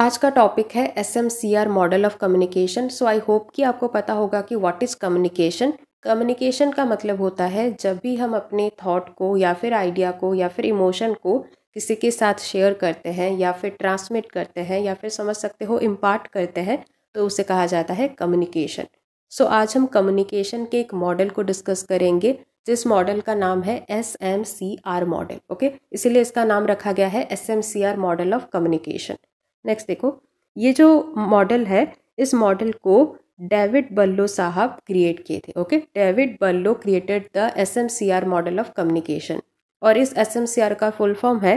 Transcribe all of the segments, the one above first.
आज का टॉपिक है S M C R model of communication so I hope कि आपको पता होगा कि व्हाट इज़ कम्युनिकेशन कम्युनिकेशन का मतलब होता है जब भी हम अपने थॉट को या फिर आइडिया को या फिर इमोशन को किसी के साथ शेयर करते हैं या फिर ट्रांसमिट करते हैं या फिर समझ सकते हो इम्पार्ट करते हैं तो उसे कहा जाता है कम्युनिकेशन सो so, आज हम कम्युनिकेशन के एक मॉडल को डिस्कस करेंगे जिस मॉडल का नाम है S M C R model okay इसीलिए इसका नाम रखा गया है S M C R model of communication next देखो ये जो मॉडल है इस मॉडल को डेविड बल्लो साहब क्रिएट किए थे okay David Berlo created the S M C R model of communication और इस एस एम सी आर का फुल फॉर्म है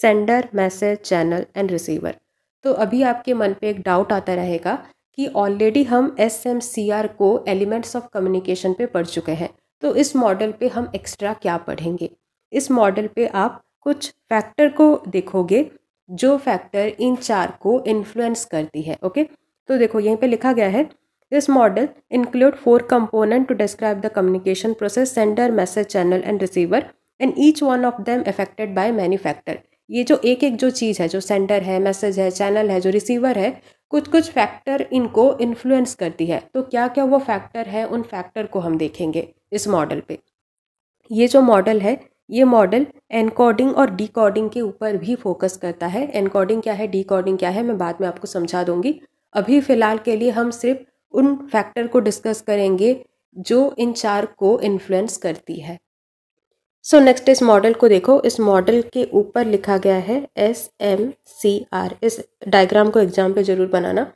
sender message channel and receiver तो अभी आपके मन पे एक डाउट आता रहेगा कि ऑलरेडी हम एस एम सी आर को एलिमेंट्स ऑफ कम्युनिकेशन पे पढ़ चुके हैं तो इस मॉडल पे हम एक्स्ट्रा क्या पढ़ेंगे इस मॉडल पे आप कुछ फैक्टर को देखोगे जो फैक्टर इन चार को इन्फ्लुएंस करती है ओके तो देखो यहीं पे लिखा गया है this model include four component to describe the communication process sender message channel and receiver and each one of them affected by many factor ये जो एक एक जो चीज़ है जो सेंडर है मैसेज है चैनल है जो रिसीवर है कुछ कुछ फैक्टर इनको इन्फ्लुएंस करती है तो क्या क्या वो फैक्टर है उन फैक्टर को हम देखेंगे इस मॉडल पे ये जो मॉडल है ये मॉडल एनकोडिंग और डिकोडिंग के ऊपर भी फोकस करता है एनकोडिंग क्या है डिकोडिंग क्या है मैं बाद में आपको समझा दूंगी अभी फ़िलहाल के लिए हम सिर्फ उन फैक्टर को डिस्कस करेंगे जो इन चार को इन्फ्लुएंस करती है सो so, नेक्स्ट इस मॉडल को देखो इस मॉडल के ऊपर लिखा गया है एस एम सी आर इस डायग्राम को एग्जाम पे ज़रूर बनाना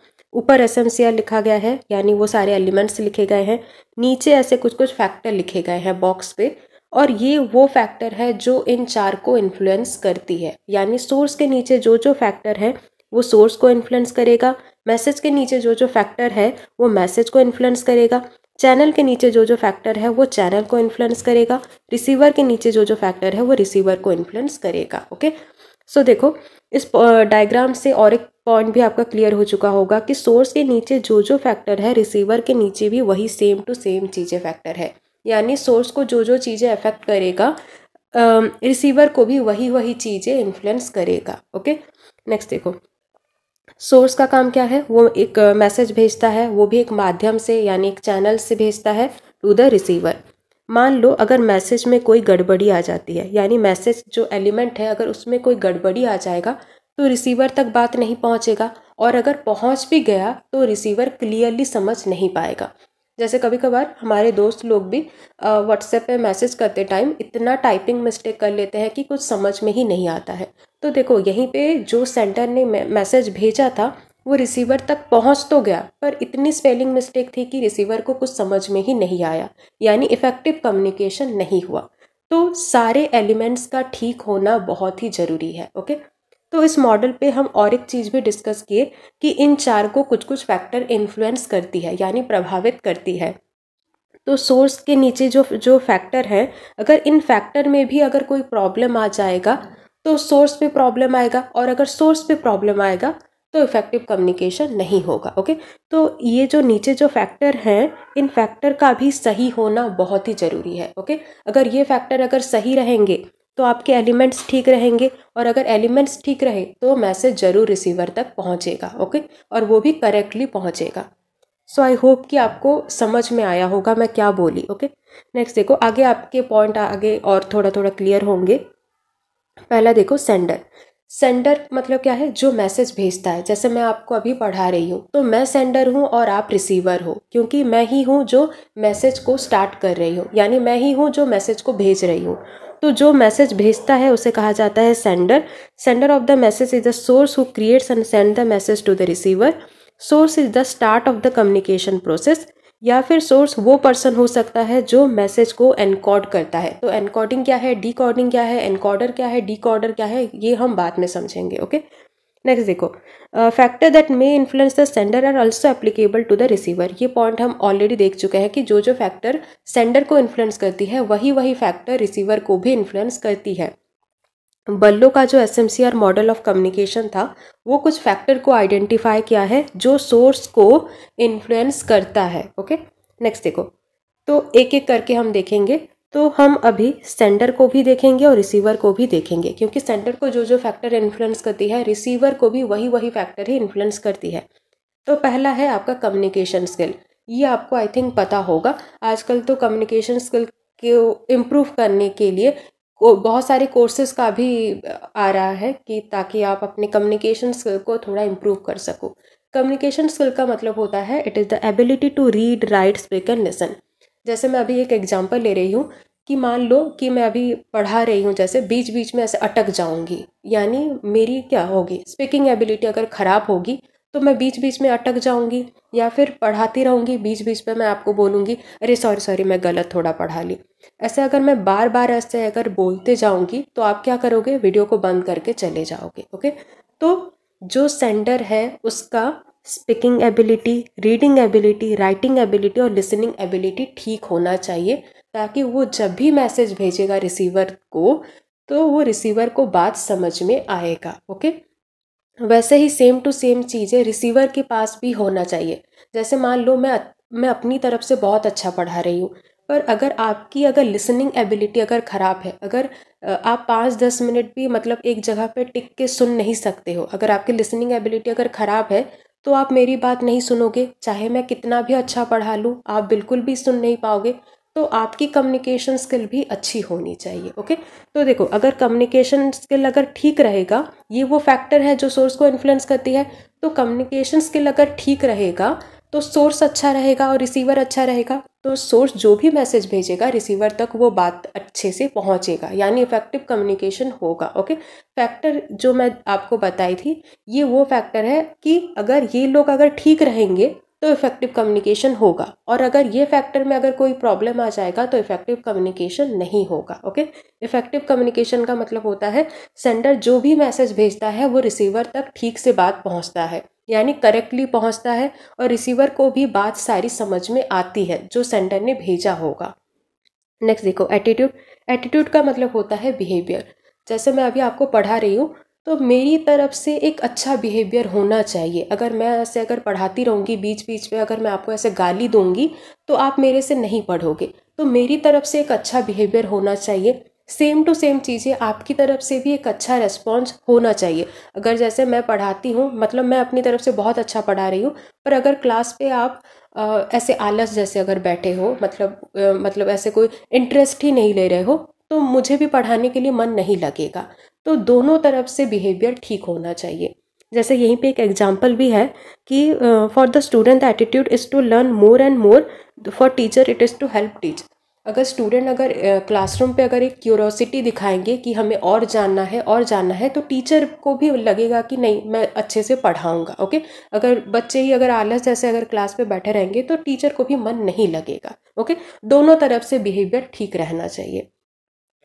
ऊपर एस एम सी आर लिखा गया है यानी वो सारे एलिमेंट्स लिखे गए हैं नीचे ऐसे कुछ कुछ फैक्टर लिखे गए हैं बॉक्स पे और ये वो फैक्टर है जो इन चार को इन्फ्लुएंस करती है यानी सोर्स के नीचे जो जो फैक्टर है वो सोर्स को इन्फ्लुएंस करेगा मैसेज के नीचे जो जो फैक्टर है वो मैसेज को इन्फ्लुएंस करेगा चैनल के नीचे जो जो फैक्टर है वो चैनल को इन्फ्लुएंस करेगा रिसीवर के नीचे जो जो फैक्टर है वो रिसीवर को इन्फ्लुएंस करेगा ओके सो देखो इस डायग्राम से और एक पॉइंट भी आपका क्लियर हो चुका होगा कि सोर्स के नीचे जो जो फैक्टर है रिसीवर के नीचे भी वही सेम टू सेम चीज़ें फैक्टर है यानी सोर्स को जो जो चीज़ें अफेक्ट करेगा रिसीवर को भी वही वही चीज़ें इन्फ्लुएंस करेगा ओके नेक्स्ट देखो सोर्स का काम क्या है वो एक मैसेज भेजता है वो भी एक माध्यम से यानी एक चैनल से भेजता है टू द रिसीवर मान लो अगर मैसेज में कोई गड़बड़ी आ जाती है यानी मैसेज जो एलिमेंट है अगर उसमें कोई गड़बड़ी आ जाएगा तो रिसीवर तक बात नहीं पहुंचेगा और अगर पहुंच भी गया तो रिसीवर क्लियरली समझ नहीं पाएगा जैसे कभी कभार हमारे दोस्त लोग भी व्हाट्सएप पे मैसेज करते टाइम इतना टाइपिंग मिस्टेक कर लेते हैं कि कुछ समझ में ही नहीं आता है तो देखो यहीं पे जो सेंटर ने मैसेज भेजा था वो रिसीवर तक पहुंच तो गया पर इतनी स्पेलिंग मिस्टेक थी कि रिसीवर को कुछ समझ में ही नहीं आया यानी इफ़ेक्टिव कम्युनिकेशन नहीं हुआ तो सारे एलिमेंट्स का ठीक होना बहुत ही ज़रूरी है ओके तो इस मॉडल पे हम और एक चीज़ भी डिस्कस किए कि इन चार को कुछ कुछ फैक्टर इन्फ्लुएंस करती है यानी प्रभावित करती है तो सोर्स के नीचे जो जो फैक्टर हैं अगर इन फैक्टर में भी अगर कोई प्रॉब्लम आ जाएगा तो सोर्स पे प्रॉब्लम आएगा और अगर सोर्स पे प्रॉब्लम आएगा तो इफेक्टिव कम्युनिकेशन नहीं होगा ओके तो ये जो नीचे जो फैक्टर हैं इन फैक्टर का भी सही होना बहुत ही ज़रूरी है ओके अगर ये फैक्टर अगर सही रहेंगे तो आपके एलिमेंट्स ठीक रहेंगे और अगर एलिमेंट्स ठीक रहे तो मैसेज ज़रूर रिसीवर तक पहुँचेगा ओके और वो भी करेक्टली पहुँचेगा सो आई होप कि आपको समझ में आया होगा मैं क्या बोली ओके नेक्स्ट देखो आगे आपके पॉइंट आगे और थोड़ा थोड़ा क्लियर होंगे पहला देखो सेंडर सेंडर मतलब क्या है जो मैसेज भेजता है जैसे मैं आपको अभी पढ़ा रही हूँ तो मैं सेंडर हूँ और आप रिसीवर हो क्योंकि मैं ही हूँ जो मैसेज को स्टार्ट कर रही हूँ यानी मैं ही हूँ जो मैसेज को भेज रही हूँ तो जो मैसेज भेजता है उसे कहा जाता है sender sender of the message is the source who creates and send the message to the receiver source is the start of the communication process या फिर सोर्स वो पर्सन हो सकता है जो मैसेज को एनकॉड करता है तो एनकॉडिंग क्या है डी क्या है एनकॉर्डर क्या है डी क्या है ये हम बाद में समझेंगे ओके okay? नेक्स्ट देखो factor that may influence the sender are also applicable to the receiver ये पॉइंट हम ऑलरेडी देख चुके हैं कि जो जो फैक्टर सेंडर को इन्फ्लुएंस करती है वही वही फैक्टर रिसीवर को भी इन्फ्लुएंस करती है बल्लो का जो S M C R model of communication था वो कुछ फैक्टर को आइडेंटिफाई किया है जो सोर्स को इन्फ्लुएंस करता है ओके नेक्स्ट देखो तो एक एक करके हम देखेंगे तो हम अभी सेंडर को भी देखेंगे और रिसीवर को भी देखेंगे क्योंकि सेंडर को जो जो फैक्टर इन्फ्लुएंस करती है रिसीवर को भी वही वही फैक्टर ही इन्फ्लुएंस करती है तो पहला है आपका कम्युनिकेशन स्किल ये आपको आई थिंक पता होगा आजकल तो कम्युनिकेशन स्किल को इम्प्रूव करने के लिए बहुत सारे कोर्सेज का भी आ रहा है कि ताकि आप अपने कम्युनिकेशन स्किल को थोड़ा इम्प्रूव कर सको कम्युनिकेशन स्किल का मतलब होता है it is the ability to read write speak and listen जैसे मैं अभी एक एग्जाम्पल ले रही हूँ कि मान लो कि मैं अभी पढ़ा रही हूँ जैसे बीच बीच में ऐसे अटक जाऊँगी यानी मेरी क्या होगी स्पीकिंग एबिलिटी अगर ख़राब होगी तो मैं बीच बीच में अटक जाऊँगी या फिर पढ़ाती रहूँगी बीच बीच में मैं आपको बोलूँगी अरे सॉरी सॉरी मैं गलत थोड़ा पढ़ा ली ऐसे अगर मैं बार बार ऐसे अगर बोलते जाऊँगी तो आप क्या करोगे वीडियो को बंद करके चले जाओगे ओके तो जो सेंडर है उसका speaking ability reading ability writing ability और लिसनिंग एबिलिटी ठीक होना चाहिए ताकि वो जब भी मैसेज भेजेगा रिसीवर को तो वो रिसीवर को बात समझ में आएगा ओके वैसे ही सेम टू सेम चीज़ें रिसीवर के पास भी होना चाहिए जैसे मान लो मैं मैं अपनी तरफ से बहुत अच्छा पढ़ा रही हूँ पर अगर आपकी अगर लिसनिंग एबिलिटी अगर ख़राब है अगर आप पाँच दस मिनट भी मतलब एक जगह पे टिक के सुन नहीं सकते हो अगर आपकी लिसनिंग एबिलिटी अगर ख़राब है तो आप मेरी बात नहीं सुनोगे चाहे मैं कितना भी अच्छा पढ़ा लूँ आप बिल्कुल भी सुन नहीं पाओगे तो आपकी कम्युनिकेशन स्किल भी अच्छी होनी चाहिए ओके तो देखो अगर कम्युनिकेशन स्किल अगर ठीक रहेगा ये वो फैक्टर है जो सोर्स को इन्फ्लुएंस करती है तो कम्युनिकेशन स्किल अगर ठीक रहेगा तो सोर्स अच्छा रहेगा और रिसीवर अच्छा रहेगा तो सोर्स जो भी मैसेज भेजेगा रिसीवर तक वो बात अच्छे से पहुंचेगा यानी इफेक्टिव कम्युनिकेशन होगा ओके फैक्टर जो मैं आपको बताई थी ये वो फैक्टर है कि अगर ये लोग अगर ठीक रहेंगे तो इफेक्टिव कम्युनिकेशन होगा और अगर ये फैक्टर में अगर कोई प्रॉब्लम आ जाएगा तो इफेक्टिव कम्युनिकेशन नहीं होगा ओके इफेक्टिव कम्युनिकेशन का मतलब होता है सेंडर जो भी मैसेज भेजता है वो रिसीवर तक ठीक से बात पहुंचता है यानी करेक्टली पहुंचता है और रिसीवर को भी बात सारी समझ में आती है जो सेंडर ने भेजा होगा नेक्स्ट देखो एटीट्यूड एटीट्यूड का मतलब होता है बिहेवियर जैसे मैं अभी आपको पढ़ा रही हूँ तो मेरी तरफ से एक अच्छा बिहेवियर होना चाहिए अगर मैं ऐसे अगर पढ़ाती रहूँगी बीच बीच में अगर मैं आपको ऐसे गाली दूँगी तो आप मेरे से नहीं पढ़ोगे तो मेरी तरफ से एक अच्छा बिहेवियर होना चाहिए सेम टू सेम चीज़ें आपकी तरफ से भी एक अच्छा रेस्पॉन्स होना चाहिए अगर जैसे मैं पढ़ाती हूँ मतलब मैं अपनी तरफ से बहुत अच्छा पढ़ा रही हूँ पर अगर क्लास पे आप आ, ऐसे आलस जैसे अगर बैठे हो मतलब आ, मतलब ऐसे कोई इंटरेस्ट ही नहीं ले रहे हो तो मुझे भी पढ़ाने के लिए मन नहीं लगेगा तो दोनों तरफ से बिहेवियर ठीक होना चाहिए जैसे यहीं पे एक एग्जाम्पल भी है कि for the student attitude is to learn more and more for teacher it is to help teacher अगर स्टूडेंट अगर क्लासरूम पे अगर एक क्यूरोसिटी दिखाएंगे कि हमें और जानना है और जानना है तो टीचर को भी लगेगा कि नहीं मैं अच्छे से पढ़ाऊँगा ओके अगर बच्चे ही अगर आलस जैसे अगर क्लास पे बैठे रहेंगे तो टीचर को भी मन नहीं लगेगा ओके दोनों तरफ से बिहेवियर ठीक रहना चाहिए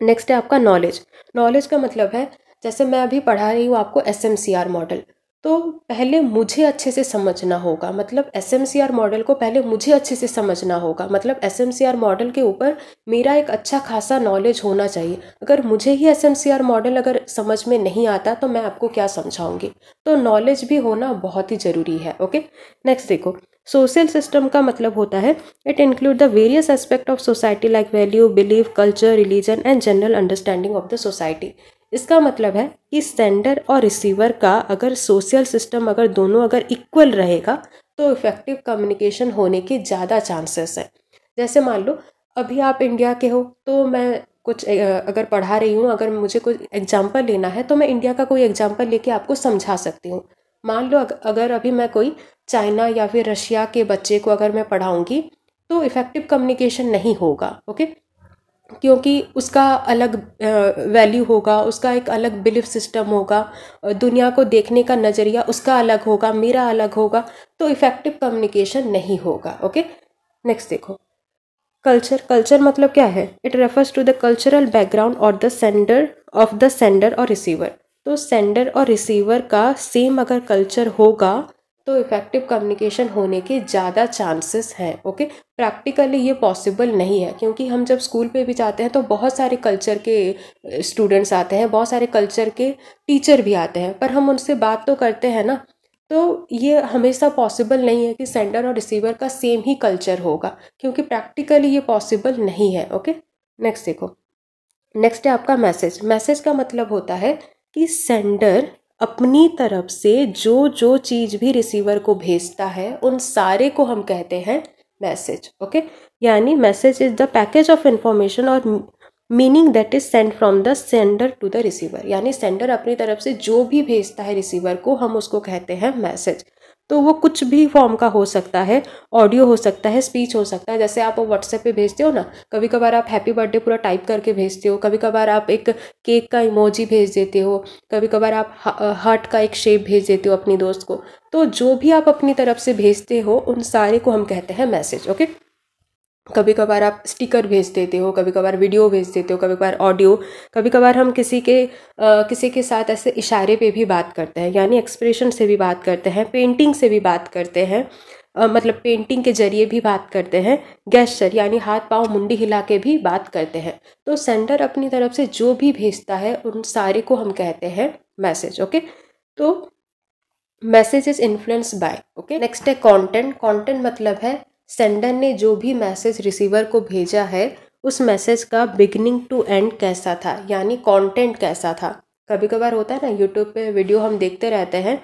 नेक्स्ट है आपका नॉलेज नॉलेज का मतलब है जैसे मैं अभी पढ़ा रही हूँ आपको S M C R model तो पहले मुझे अच्छे से समझना होगा मतलब S M C R model को पहले मुझे अच्छे से समझना होगा मतलब S M C R model के ऊपर मेरा एक अच्छा खासा नॉलेज होना चाहिए अगर मुझे ही S M C R model अगर समझ में नहीं आता तो मैं आपको क्या समझाऊंगी तो नॉलेज भी होना बहुत ही ज़रूरी है ओके नेक्स्ट देखो सोशल सिस्टम का मतलब होता है it include the various aspect of society like value believe culture religion and general understanding of the society इसका मतलब है कि सेंडर और रिसीवर का अगर सोशल सिस्टम अगर दोनों अगर इक्वल रहेगा तो इफेक्टिव कम्युनिकेशन होने के ज़्यादा चांसेस हैं जैसे मान लो अभी आप इंडिया के हो तो मैं कुछ अगर पढ़ा रही हूँ अगर मुझे कुछ एग्जाम्पल लेना है तो मैं इंडिया का कोई एग्जाम्पल लेके आपको समझा सकती हूँ मान लो अगर अभी मैं कोई चाइना या फिर रशिया के बच्चे को अगर मैं पढ़ाऊँगी तो इफ़ेक्टिव कम्युनिकेशन नहीं होगा ओके क्योंकि उसका अलग वैल्यू होगा उसका एक अलग बिलीफ सिस्टम होगा दुनिया को देखने का नज़रिया उसका अलग होगा मेरा अलग होगा तो इफ़ेक्टिव कम्युनिकेशन नहीं होगा ओके नेक्स्ट देखो कल्चर कल्चर मतलब क्या है it refers to the cultural background और the sender of the sender और रिसीवर तो सेंडर और रिसीवर का सेम अगर कल्चर होगा तो इफ़ेक्टिव कम्युनिकेशन होने के ज़्यादा चांसेस हैं ओके प्रैक्टिकली ये पॉसिबल नहीं है क्योंकि हम जब स्कूल पे भी जाते हैं तो बहुत सारे कल्चर के स्टूडेंट्स आते हैं बहुत सारे कल्चर के टीचर भी आते हैं पर हम उनसे बात तो करते हैं ना तो ये हमेशा पॉसिबल नहीं है कि सेंडर और रिसीवर का सेम ही कल्चर होगा क्योंकि प्रैक्टिकली ये पॉसिबल नहीं है ओके नेक्स्ट देखो नेक्स्ट है आपका मैसेज मैसेज का मतलब होता है कि सेंडर अपनी तरफ से जो जो चीज़ भी रिसीवर को भेजता है उन सारे को हम कहते हैं मैसेज ओके यानी message is the package of information और meaning that is send from the sender to the receiver यानी सेंडर अपनी तरफ से जो भी भेजता है रिसीवर को हम उसको कहते हैं मैसेज तो वो कुछ भी फॉर्म का हो सकता है ऑडियो हो सकता है स्पीच हो सकता है जैसे आप व्हाट्सएप पे भेजते हो ना कभी कभार आप हैप्पी बर्थडे पूरा टाइप करके भेजते हो कभी कभार आप एक केक का इमोजी भेज देते हो कभी कभार आप हार्ट का एक शेप भेज देते हो अपनी दोस्त को तो जो भी आप अपनी तरफ से भेजते हो उन सारे को हम कहते हैं मैसेज ओके कभी कभार आप स्टिकर भेज देते हो कभी कभार वीडियो भेज देते हो कभी कभार ऑडियो कभी कभार हम किसी के आ, किसी के साथ ऐसे इशारे पे भी बात करते हैं यानी एक्सप्रेशन से भी बात करते हैं पेंटिंग से भी बात करते हैं आ, मतलब पेंटिंग के जरिए भी बात करते हैं गैस्चर यानी हाथ पाँव मुंडी हिला के भी बात करते हैं तो सेंडर अपनी तरफ से जो भी भेजता है उन सारे को हम कहते हैं मैसेज ओके तो message is influence by okay next है कंटेंट कंटेंट मतलब है सेंडर ने जो भी मैसेज रिसीवर को भेजा है उस मैसेज का बिगनिंग टू एंड कैसा था यानी कंटेंट कैसा था कभी कभार होता है ना यूट्यूब पे वीडियो हम देखते रहते हैं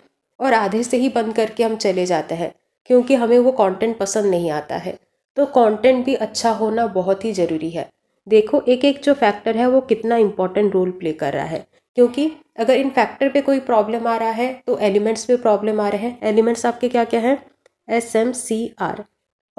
और आधे से ही बंद करके हम चले जाते हैं क्योंकि हमें वो कंटेंट पसंद नहीं आता है तो कंटेंट भी अच्छा होना बहुत ही ज़रूरी है देखो एक एक जो फैक्टर है वो कितना इम्पॉर्टेंट रोल प्ले कर रहा है क्योंकि अगर इन फैक्टर पे कोई प्रॉब्लम आ रहा है तो एलिमेंट्स पे प्रॉब्लम आ रहे हैं एलिमेंट्स आपके क्या क्या हैं एस एम सी आर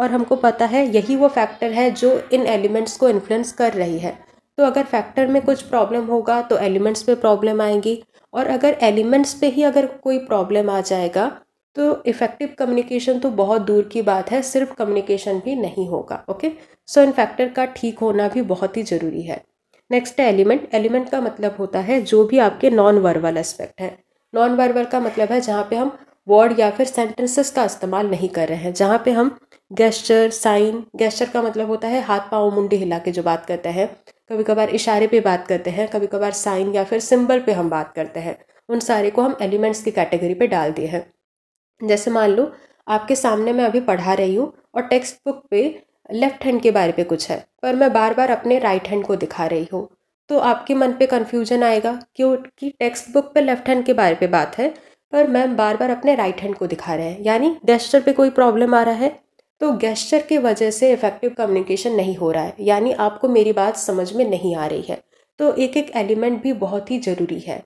और हमको पता है यही वो फैक्टर है जो इन एलिमेंट्स को इन्फ्लुएंस कर रही है तो अगर फैक्टर में कुछ प्रॉब्लम होगा तो एलिमेंट्स पे प्रॉब्लम आएंगी और अगर एलिमेंट्स पे ही अगर कोई प्रॉब्लम आ जाएगा तो इफ़ेक्टिव कम्युनिकेशन तो बहुत दूर की बात है सिर्फ कम्युनिकेशन भी नहीं होगा ओके सो इन फैक्टर का ठीक होना भी बहुत ही ज़रूरी है नेक्स्ट एलिमेंट एलिमेंट का मतलब होता है जो भी आपके नॉन वर्बल एस्पेक्ट है नॉन वर्बल का मतलब है जहाँ पे हम वर्ड या फिर सेंटेंसेस का इस्तेमाल नहीं कर रहे हैं जहाँ पे हम गैस्चर साइन गैस्चर का मतलब होता है हाथ पाँव मुंडी हिला के जो बात करते हैं कभी कभार इशारे पे बात करते हैं कभी कभार साइन या फिर सिंबल पे हम बात करते हैं उन सारे को हम एलिमेंट्स की कैटेगरी पे डाल दिए हैं जैसे मान लो आपके सामने मैं अभी पढ़ा रही हूँ और टेक्स्ट बुक पे लेफ्ट हैंड के बारे पे कुछ है पर मैं बार बार अपने राइट हैंड को दिखा रही हूँ तो आपके मन पे कन्फ्यूजन आएगा क्योंकि टेक्स्ट बुक पे लेफ्ट हैंड के बारे पे बात है पर मैम बार बार अपने राइट हैंड को दिखा रहे हैं यानी गेस्टर पे कोई प्रॉब्लम आ रहा है तो गेस्चर के वजह से इफेक्टिव कम्युनिकेशन नहीं हो रहा है यानी आपको मेरी बात समझ में नहीं आ रही है तो एक एक एलिमेंट भी बहुत ही ज़रूरी है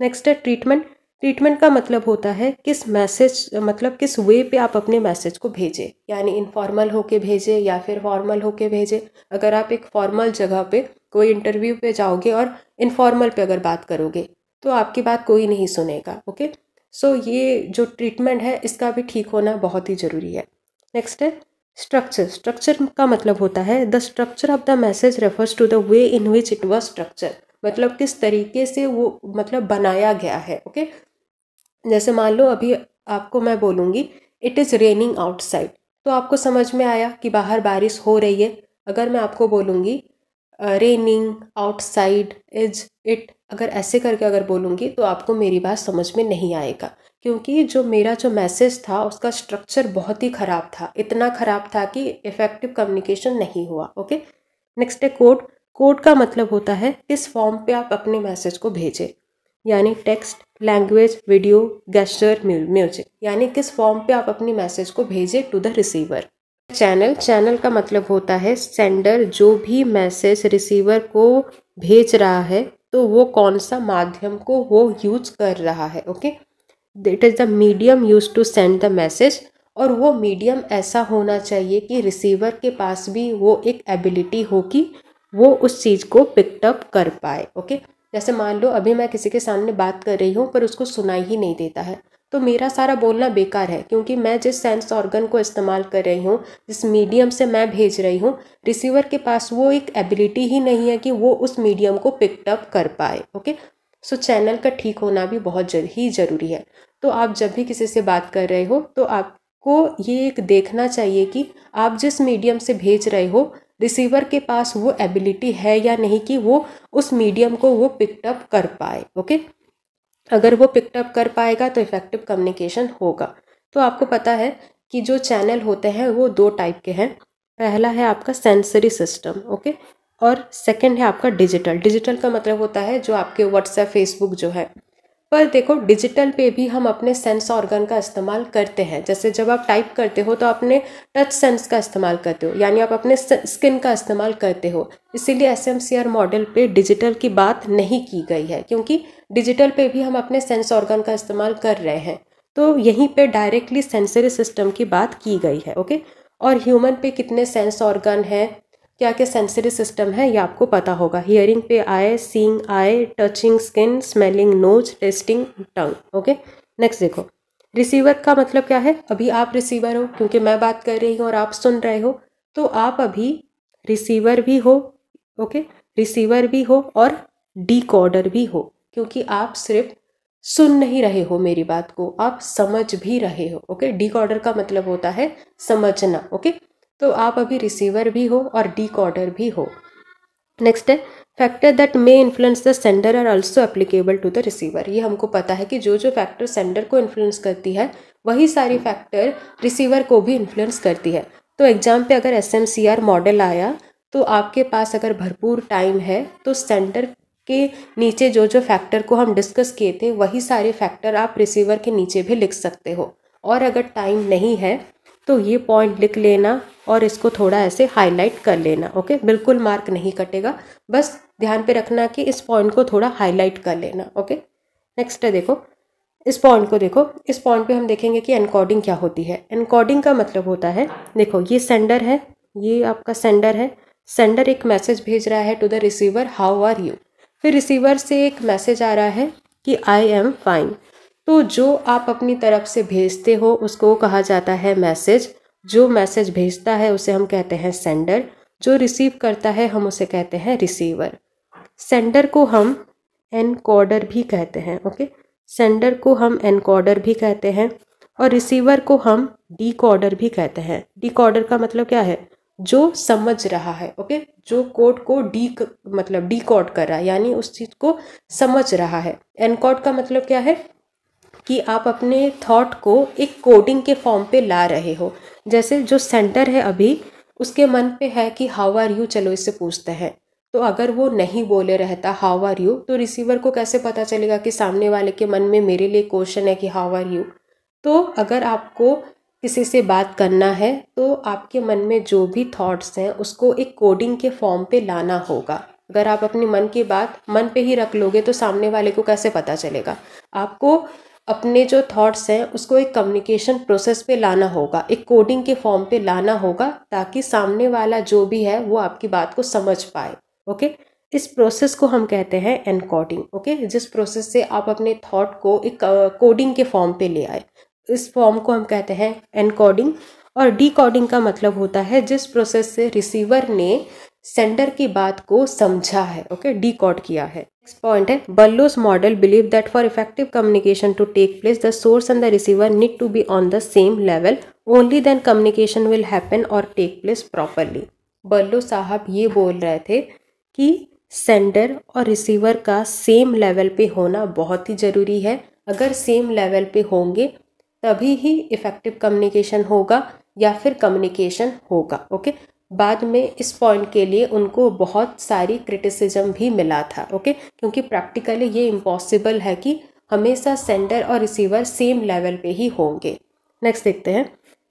नेक्स्ट है ट्रीटमेंट ट्रीटमेंट का मतलब होता है किस मैसेज मतलब किस वे पे आप अपने मैसेज को भेजें यानी इनफॉर्मल होके भेजें या फिर फॉर्मल होके भेजें अगर आप एक फॉर्मल जगह पे कोई इंटरव्यू पे जाओगे और इनफॉर्मल पे अगर बात करोगे तो आपकी बात कोई नहीं सुनेगा ओके सो so, ये जो ट्रीटमेंट है इसका भी ठीक होना बहुत ही ज़रूरी है नेक्स्ट है स्ट्रक्चर स्ट्रक्चर का मतलब होता है the structure of the message refers to the way in which it was structure मतलब किस तरीके से वो मतलब बनाया गया है ओके जैसे मान लो अभी आपको मैं बोलूँगी इट इज़ रेनिंग आउटसाइड तो आपको समझ में आया कि बाहर बारिश हो रही है अगर मैं आपको बोलूँगी रेनिंग आउटसाइड इज इट अगर ऐसे करके अगर बोलूँगी तो आपको मेरी बात समझ में नहीं आएगा क्योंकि जो मेरा जो मैसेज था उसका स्ट्रक्चर बहुत ही ख़राब था इतना ख़राब था कि इफ़ेक्टिव कम्युनिकेशन नहीं हुआ ओके नेक्स्ट है कोड कोड का मतलब होता है किस फॉर्म पे आप अपने मैसेज को भेजें यानी text language video gesture music यानी किस फॉर्म पे आप अपनी मैसेज को भेजें to the receiver channel channel का मतलब होता है सेंडर जो भी मैसेज रिसीवर को भेज रहा है तो वो कौन सा माध्यम को वो यूज कर रहा है okay okay? It is the medium use to send the message और वो मीडियम ऐसा होना चाहिए कि रिसीवर के पास भी वो एक एबिलिटी हो कि वो उस चीज़ को पिकटअप कर पाए ओके जैसे मान लो अभी मैं किसी के सामने बात कर रही हूँ पर उसको सुनाई ही नहीं देता है तो मेरा सारा बोलना बेकार है क्योंकि मैं जिस सेंस ऑर्गन को इस्तेमाल कर रही हूँ जिस मीडियम से मैं भेज रही हूँ रिसीवर के पास वो एक एबिलिटी ही नहीं है कि वो उस मीडियम को पिकटअप कर पाए ओके सो चैनल का ठीक होना भी बहुत जर, ही ज़रूरी है तो आप जब भी किसी से बात कर रहे हो तो आपको ये एक देखना चाहिए कि आप जिस मीडियम से भेज रहे हो रिसीवर के पास वो एबिलिटी है या नहीं कि वो उस मीडियम को वो पिकअप कर पाए ओके अगर वो पिकअप कर पाएगा तो इफ़ेक्टिव कम्युनिकेशन होगा तो आपको पता है कि जो चैनल होते हैं वो दो टाइप के हैं पहला है आपका सेंसरी सिस्टम ओके और सेकंड है आपका डिजिटल डिजिटल का मतलब होता है जो आपके व्हाट्सएप फेसबुक जो है पर देखो डिजिटल पे भी हम अपने सेंस ऑर्गन का इस्तेमाल करते हैं जैसे जब आप टाइप करते हो तो अपने टच सेंस का इस्तेमाल करते हो यानी आप अपने स्किन का इस्तेमाल करते हो इसीलिए S M C R model पे डिजिटल की बात नहीं की गई है क्योंकि डिजिटल पे भी हम अपने सेंस ऑर्गन का इस्तेमाल कर रहे हैं तो यहीं पे डायरेक्टली सेंसरी सिस्टम की बात की गई है ओके और ह्यूमन पे कितने सेंस ऑर्गन हैं क्या क्या सेंसरी सिस्टम है ये आपको पता होगा हियरिंग पे eye seeing eye touching skin smelling nose tasting tongue okay next देखो रिसीवर का मतलब क्या है अभी आप रिसीवर हो क्योंकि मैं बात कर रही हूँ और आप सुन रहे हो तो आप अभी रिसीवर भी हो ओके रिसीवर भी हो और डी भी हो क्योंकि आप सिर्फ सुन नहीं रहे हो मेरी बात को आप समझ भी रहे हो ओके डी का मतलब होता है समझना ओके तो आप अभी रिसीवर भी हो और डी कॉर्डर भी हो नेक्स्ट है factor that may influence the sender are also applicable to the receiver ये हमको पता है कि जो जो फैक्टर सेंडर को इन्फ्लुएंस करती है वही सारी फैक्टर रिसीवर को भी इन्फ्लुएंस करती है तो एग्ज़ाम पे अगर S M C R model आया तो आपके पास अगर भरपूर टाइम है तो सेंडर के नीचे जो जो फैक्टर को हम डिस्कस किए थे वही सारे फैक्टर आप रिसीवर के नीचे भी लिख सकते हो और अगर टाइम नहीं है तो ये पॉइंट लिख लेना और इसको थोड़ा ऐसे हाईलाइट कर लेना ओके बिल्कुल मार्क नहीं कटेगा बस ध्यान पे रखना कि इस पॉइंट को थोड़ा हाईलाइट कर लेना ओके नेक्स्ट है देखो इस पॉइंट को देखो इस पॉइंट पे हम देखेंगे कि एनकोडिंग क्या होती है एनकोडिंग का मतलब होता है देखो ये सेंडर है ये आपका सेंडर है सेंडर एक मैसेज भेज रहा है to the receiver how are you फिर रिसीवर से एक मैसेज आ रहा है कि आई एम फाइन तो जो आप अपनी तरफ से भेजते हो उसको कहा जाता है मैसेज जो मैसेज भेजता है उसे हम कहते हैं सेंडर जो रिसीव करता है हम उसे कहते हैं रिसीवर सेंडर को हम एनकोडर भी कहते हैं ओके सेंडर को हम एनकोडर भी कहते हैं और रिसीवर को हम डिकोडर भी कहते हैं डिकोडर का मतलब क्या है जो समझ रहा है ओके जो कोड को डी मतलब डिकोड कर रहा है यानी उस चीज़ को समझ रहा है एनकोड का मतलब क्या है कि आप अपने थॉट को एक कोडिंग के फॉर्म पे ला रहे हो जैसे जो सेंटर है अभी उसके मन पे है कि हाउ आर यू चलो इससे पूछते हैं तो अगर वो नहीं बोले रहता हाउ आर यू तो रिसीवर को कैसे पता चलेगा कि सामने वाले के मन में मेरे लिए क्वेश्चन है कि हाउ आर यू तो अगर आपको किसी से बात करना है तो आपके मन में जो भी थॉट्स हैं उसको एक कोडिंग के फॉर्म पे लाना होगा अगर आप अपने मन की बात मन पे ही रख लोगे तो सामने वाले को कैसे पता चलेगा आपको अपने जो थॉट्स हैं उसको एक कम्युनिकेशन प्रोसेस पे लाना होगा एक कोडिंग के फॉर्म पे लाना होगा ताकि सामने वाला जो भी है वो आपकी बात को समझ पाए ओके इस प्रोसेस को हम कहते हैं एनकोडिंग ओके जिस प्रोसेस से आप अपने थॉट को एक कोडिंग के फॉर्म पे ले आए इस फॉर्म को हम कहते हैं एनकोडिंग और डिकोडिंग का मतलब होता है जिस प्रोसेस से रिसीवर ने सेंडर की बात को समझा है ओके डिकोड किया है Next point है Bullo's model believe that for effective communication to take place, the source and the receiver need to be on the same level. Only then communication will happen or take place properly. बल्लो साहब ये बोल रहे थे कि sender और receiver का same level पे होना बहुत ही ज़रूरी है अगर सेम लेवल पे होंगे तभी ही इफ़ेक्टिव कम्युनिकेशन होगा या फिर कम्युनिकेशन होगा ओके बाद में इस पॉइंट के लिए उनको बहुत सारी क्रिटिसिज्म भी मिला था ओके क्योंकि प्रैक्टिकली ये इम्पॉसिबल है कि हमेशा सेंडर और रिसीवर सेम लेवल पे ही होंगे नेक्स्ट देखते हैं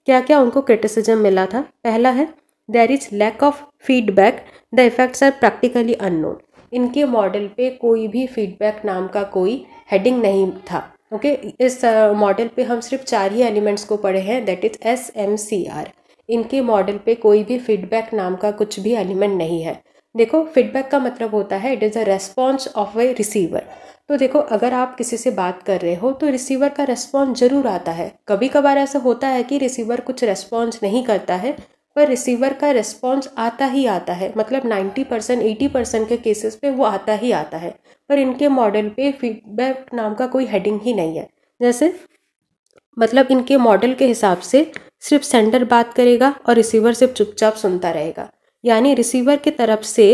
क्या क्या उनको क्रिटिसिज्म मिला था पहला है there is lack of feedback the effects are practically unknown इनके मॉडल पे कोई भी फीडबैक नाम का कोई हेडिंग नहीं था ओके okay? इस मॉडल पे हम सिर्फ चार ही एलिमेंट्स को पढ़े हैं that is S M C R इनके मॉडल पे कोई भी फीडबैक नाम का कुछ भी एलिमेंट नहीं है देखो फीडबैक का मतलब होता है it is a response of a receiver तो देखो अगर आप किसी से बात कर रहे हो तो रिसीवर का रेस्पॉन्स ज़रूर आता है कभी कभार ऐसा होता है कि रिसीवर कुछ रेस्पॉन्स नहीं करता है पर रिसीवर का रेस्पॉन्स आता ही आता है मतलब नाइन्टी परसेंट एटी परसेंट के केसेस पे वो आता ही आता है पर इनके मॉडल पे फीडबैक नाम का कोई हेडिंग ही नहीं है जैसे मतलब इनके मॉडल के हिसाब से सिर्फ सेंडर बात करेगा और रिसीवर सिर्फ चुपचाप सुनता रहेगा यानी रिसीवर की तरफ से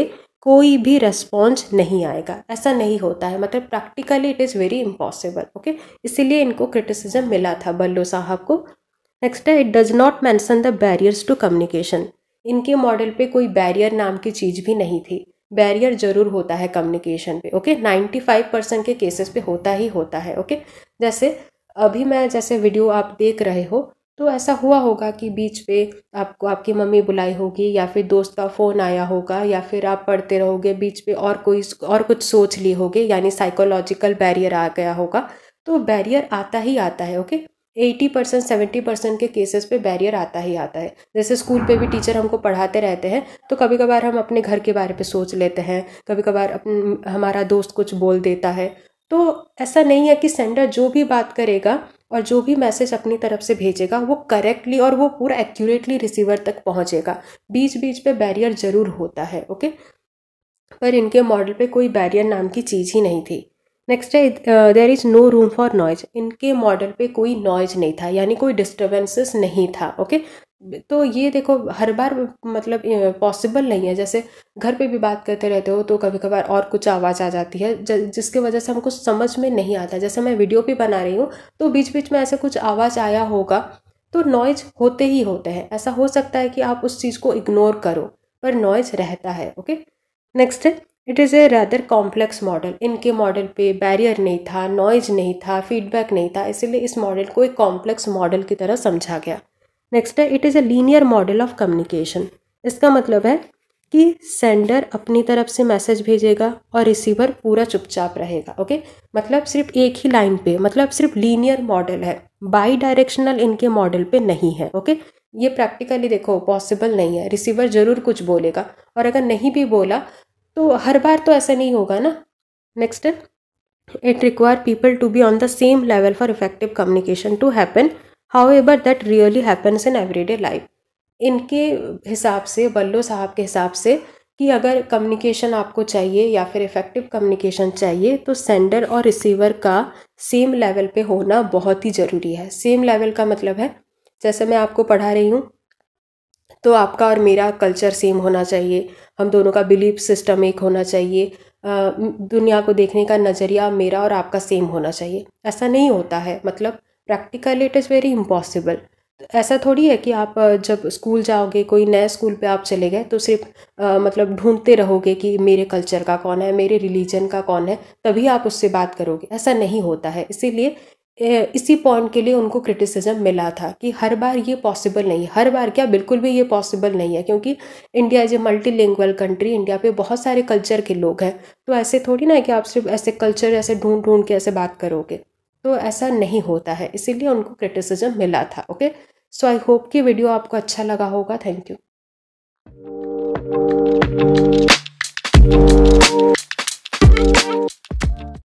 कोई भी रेस्पॉन्स नहीं आएगा ऐसा नहीं होता है मतलब practically it is very impossible okay इसीलिए इनको क्रिटिसिज्म मिला था बल्लो साहब को नेक्स्ट है it does not mention the barriers to communication इनके मॉडल पे कोई बैरियर नाम की चीज़ भी नहीं थी बैरियर जरूर होता है कम्युनिकेशन पे ओके नाइन्टी फाइव परसेंट के केसेस पे होता ही होता है ओके जैसे अभी मैं जैसे वीडियो आप देख रहे हो तो ऐसा हुआ होगा कि बीच पे आपको आपकी मम्मी बुलाई होगी या फिर दोस्त का फ़ोन आया होगा या फिर आप पढ़ते रहोगे बीच पे और कोई और कुछ सोच लिए होगे यानी साइकोलॉजिकल बैरियर आ गया होगा तो बैरियर आता ही आता है okay eighty percent seventy percent के केसेस पे बैरियर आता ही आता है जैसे स्कूल पे भी टीचर हमको पढ़ाते रहते हैं तो कभी कभार हम अपने घर के बारे पे सोच लेते हैं कभी कभार अपन हमारा दोस्त कुछ बोल देता है तो ऐसा नहीं है कि सेंडर जो भी बात करेगा और जो भी मैसेज अपनी तरफ से भेजेगा वो करेक्टली और वो पूरा एक्यूरेटली रिसीवर तक पहुंचेगा बीच बीच पे बैरियर ज़रूर होता है ओके पर इनके मॉडल पे कोई बैरियर नाम की चीज़ ही नहीं थी नेक्स्ट है there is no room for noise इनके मॉडल पे कोई नॉइज नहीं था यानी कोई डिस्टर्बेंसेस नहीं था ओके तो ये देखो हर बार मतलब पॉसिबल नहीं है जैसे घर पे भी बात करते रहते हो तो कभी कभार और कुछ आवाज़ आ जाती है ज, जिसके वजह से हमको समझ में नहीं आता जैसे मैं वीडियो भी बना रही हूँ तो बीच बीच में ऐसे कुछ आवाज़ आया होगा तो नॉइज होते ही होते हैं ऐसा हो सकता है कि आप उस चीज़ को इग्नोर करो पर नॉइज रहता है ओके नेक्स्ट है it is a rather complex model इनके मॉडल पे बैरियर नहीं था नॉइज नहीं था फीडबैक नहीं था इसीलिए इस मॉडल को एक कॉम्प्लेक्स मॉडल की तरह समझा गया नेक्स्ट है it is a linear model of communication इसका मतलब है कि सेंडर अपनी तरफ से मैसेज भेजेगा और रिसीवर पूरा चुपचाप रहेगा ओके मतलब सिर्फ एक ही लाइन पे मतलब सिर्फ लीनियर मॉडल है बाई डायरेक्शनल इनके मॉडल पे नहीं है ओके ये प्रैक्टिकली देखो पॉसिबल नहीं है रिसीवर ज़रूर कुछ बोलेगा और अगर नहीं भी बोला तो हर बार तो ऐसा नहीं होगा ना next it require people to be on the same level for effective communication to happen however that really happens in everyday life इनके हिसाब से बल्लो साहब के हिसाब से कि अगर कम्युनिकेशन आपको चाहिए या फिर इफ़ेक्टिव कम्युनिकेशन चाहिए तो सेंडर और रिसीवर का सेम लेवल पे होना बहुत ही ज़रूरी है सेम लेवल का मतलब है जैसे मैं आपको पढ़ा रही हूँ तो आपका और मेरा कल्चर सेम होना चाहिए हम दोनों का बिलीफ सिस्टम एक होना चाहिए दुनिया को देखने का नज़रिया मेरा और आपका सेम होना चाहिए ऐसा नहीं होता है मतलब practically it is very impossible ऐसा थोड़ी है कि आप जब स्कूल जाओगे कोई नए स्कूल पे आप चले गए तो सिर्फ आ, मतलब ढूंढते रहोगे कि मेरे कल्चर का कौन है मेरे रिलीजन का कौन है तभी आप उससे बात करोगे ऐसा नहीं होता है इसीलिए इसी पॉइंट के लिए उनको क्रिटिसिज्म मिला था कि हर बार ये पॉसिबल नहीं है हर बार क्या बिल्कुल भी ये पॉसिबल नहीं है क्योंकि India is a multi country India पे बहुत सारे कल्चर के लोग हैं तो ऐसे थोड़ी ना है कि आप सिर्फ ऐसे कल्चर ऐसे ढूंढ ढूंढ के ऐसे बात करोगे तो ऐसा नहीं होता है इसीलिए उनको क्रिटिसिज्म मिला था ओके सो आई होप कि वीडियो आपको अच्छा लगा होगा थैंक यू